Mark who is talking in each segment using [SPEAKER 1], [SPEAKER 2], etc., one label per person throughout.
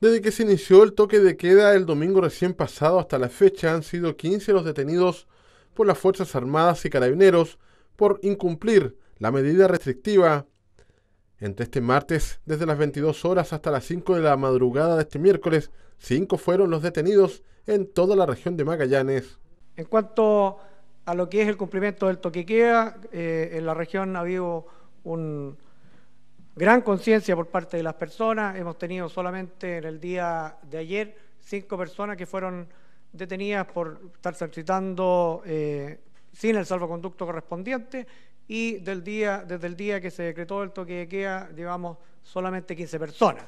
[SPEAKER 1] Desde que se inició el toque de queda el domingo recién pasado hasta la fecha han sido 15 los detenidos por las Fuerzas Armadas y Carabineros por incumplir la medida restrictiva. Entre este martes, desde las 22 horas hasta las 5 de la madrugada de este miércoles, 5 fueron los detenidos en toda la región de Magallanes.
[SPEAKER 2] En cuanto a lo que es el cumplimiento del toque de queda, eh, en la región ha habido un, gran conciencia por parte de las personas. Hemos tenido solamente en el día de ayer cinco personas que fueron detenidas por estar excitando eh, sin el salvoconducto correspondiente y del día, desde el día que se decretó el toque de queda llevamos solamente 15 personas.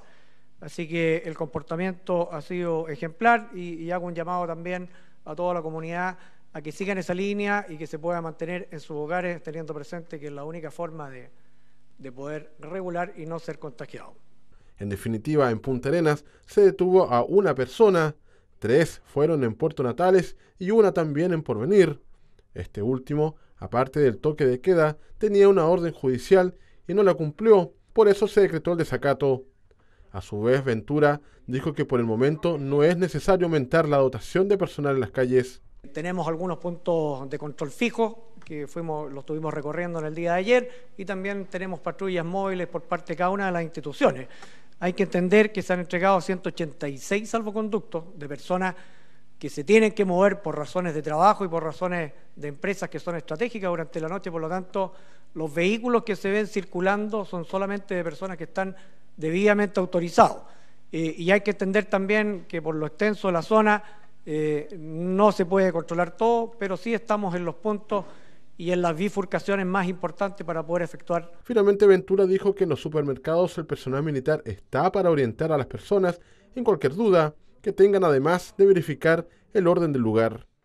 [SPEAKER 2] Así que el comportamiento ha sido ejemplar y, hago un llamado también a toda la comunidad a que sigan esa línea y que se pueda mantener en sus hogares teniendo presente que es la única forma de, de poder regular y no ser contagiado.
[SPEAKER 1] En definitiva, en Punta Arenas se detuvo a una persona, tres fueron en Puerto Natales y una también en Porvenir. Este último, aparte del toque de queda, tenía una orden judicial y no la cumplió, por eso se decretó el desacato. A su vez, Ventura dijo que por el momento no es necesario aumentar la dotación de personal en las calles.
[SPEAKER 2] Tenemos algunos puntos de control fijos que fuimos, los estuvimos recorriendo en el día de ayer y también tenemos patrullas móviles por parte de cada una de las instituciones. Hay que entender que se han entregado 186 salvoconductos de personas que se tienen que mover por razones de trabajo y por razones de empresas que son estratégicas durante la noche, por lo tanto, los vehículos que se ven circulando son solamente de personas que están debidamente autorizados. Eh, y hay que entender también que por lo extenso de la zona eh, no se puede controlar todo, pero sí estamos en los puntos y en las bifurcaciones más importantes para poder efectuar.
[SPEAKER 1] Finalmente, Ventura dijo que en los supermercados el personal militar está para orientar a las personas
[SPEAKER 2] en cualquier duda que tengan, además de verificar el orden del lugar.